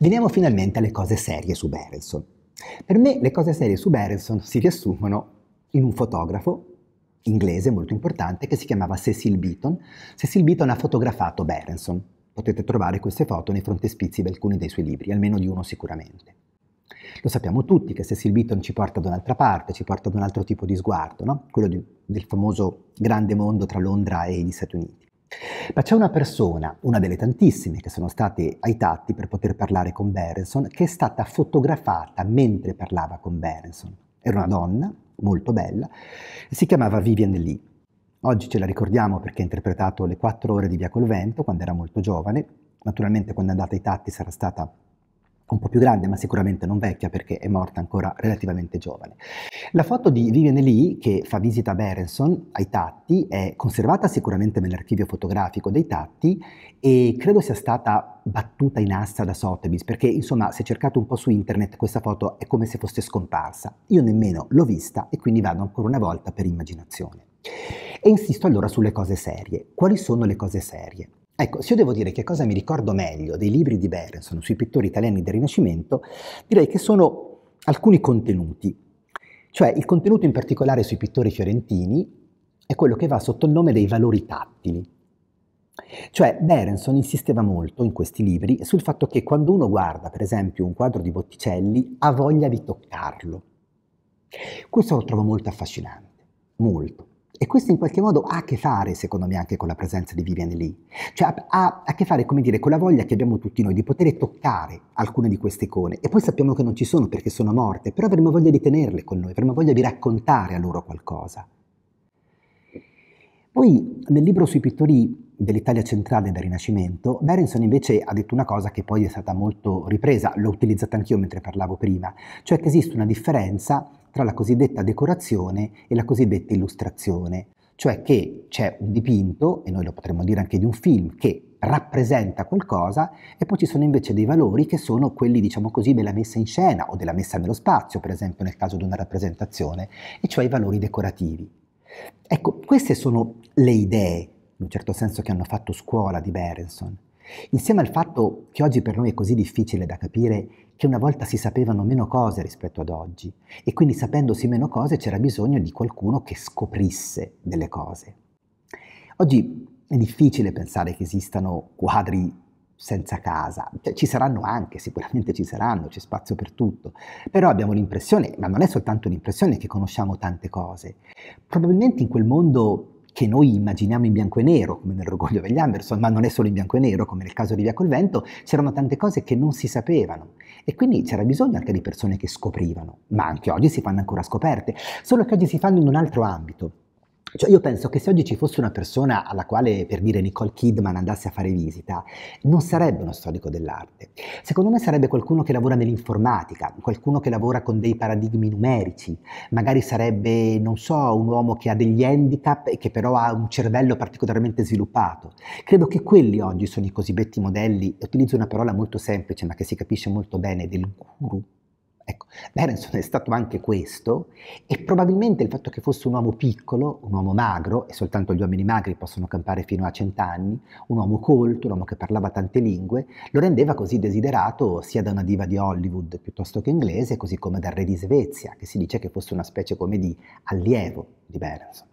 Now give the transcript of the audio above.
Veniamo finalmente alle cose serie su Berenson. Per me le cose serie su Berenson si riassumono in un fotografo inglese molto importante che si chiamava Cecil Beaton. Cecil Beaton ha fotografato Berenson. Potete trovare queste foto nei frontespizi di alcuni dei suoi libri, almeno di uno sicuramente. Lo sappiamo tutti che Cecil Beaton ci porta da un'altra parte, ci porta ad un altro tipo di sguardo, no? quello di, del famoso grande mondo tra Londra e gli Stati Uniti. Ma c'è una persona, una delle tantissime che sono state ai tatti per poter parlare con Berenson, che è stata fotografata mentre parlava con Berenson. Era una donna, molto bella, si chiamava Vivian Lee. Oggi ce la ricordiamo perché ha interpretato le quattro ore di Via col Vento quando era molto giovane. Naturalmente quando è andata ai tatti sarà stata un po' più grande, ma sicuramente non vecchia perché è morta ancora relativamente giovane. La foto di Vivian Lee, che fa visita a Berenson, ai Tatti, è conservata sicuramente nell'archivio fotografico dei Tatti e credo sia stata battuta in asta da Sotheby's, perché insomma se cercate un po' su internet questa foto è come se fosse scomparsa. Io nemmeno l'ho vista e quindi vado ancora una volta per immaginazione. E insisto allora sulle cose serie. Quali sono le cose serie? Ecco, se io devo dire che cosa mi ricordo meglio dei libri di Berenson sui pittori italiani del Rinascimento, direi che sono alcuni contenuti cioè il contenuto in particolare sui pittori fiorentini è quello che va sotto il nome dei valori tattili. Cioè Berenson insisteva molto in questi libri sul fatto che quando uno guarda per esempio un quadro di Botticelli ha voglia di toccarlo. Questo lo trovo molto affascinante, molto. E questo in qualche modo ha a che fare, secondo me, anche con la presenza di Vivian Lee, cioè ha, ha a che fare, come dire, con la voglia che abbiamo tutti noi di poter toccare alcune di queste icone. E poi sappiamo che non ci sono perché sono morte, però avremmo voglia di tenerle con noi, avremmo voglia di raccontare a loro qualcosa. Poi nel libro sui pittori dell'Italia centrale del Rinascimento, Berenson invece ha detto una cosa che poi è stata molto ripresa, l'ho utilizzata anch'io mentre parlavo prima, cioè che esiste una differenza tra la cosiddetta decorazione e la cosiddetta illustrazione, cioè che c'è un dipinto, e noi lo potremmo dire anche di un film, che rappresenta qualcosa e poi ci sono invece dei valori che sono quelli, diciamo così, della messa in scena o della messa nello spazio, per esempio nel caso di una rappresentazione, e cioè i valori decorativi. Ecco, queste sono le idee, in un certo senso, che hanno fatto scuola di Berenson. Insieme al fatto che oggi per noi è così difficile da capire che una volta si sapevano meno cose rispetto ad oggi e quindi sapendosi meno cose c'era bisogno di qualcuno che scoprisse delle cose. Oggi è difficile pensare che esistano quadri senza casa, cioè, ci saranno anche, sicuramente ci saranno, c'è spazio per tutto, però abbiamo l'impressione, ma non è soltanto l'impressione che conosciamo tante cose, probabilmente in quel mondo che noi immaginiamo in bianco e nero, come nell'orgoglio degli Anderson, ma non è solo in bianco e nero, come nel caso di Via col Vento, c'erano tante cose che non si sapevano e quindi c'era bisogno anche di persone che scoprivano, ma anche oggi si fanno ancora scoperte, solo che oggi si fanno in un altro ambito cioè io penso che se oggi ci fosse una persona alla quale, per dire, Nicole Kidman andasse a fare visita, non sarebbe uno storico dell'arte. Secondo me sarebbe qualcuno che lavora nell'informatica, qualcuno che lavora con dei paradigmi numerici, magari sarebbe, non so, un uomo che ha degli handicap e che però ha un cervello particolarmente sviluppato. Credo che quelli oggi sono i cosiddetti modelli, utilizzo una parola molto semplice ma che si capisce molto bene, del guru Berenson è stato anche questo e probabilmente il fatto che fosse un uomo piccolo, un uomo magro, e soltanto gli uomini magri possono campare fino a cent'anni, un uomo colto, un uomo che parlava tante lingue, lo rendeva così desiderato sia da una diva di Hollywood piuttosto che inglese, così come dal re di Svezia, che si dice che fosse una specie come di allievo di Berenson.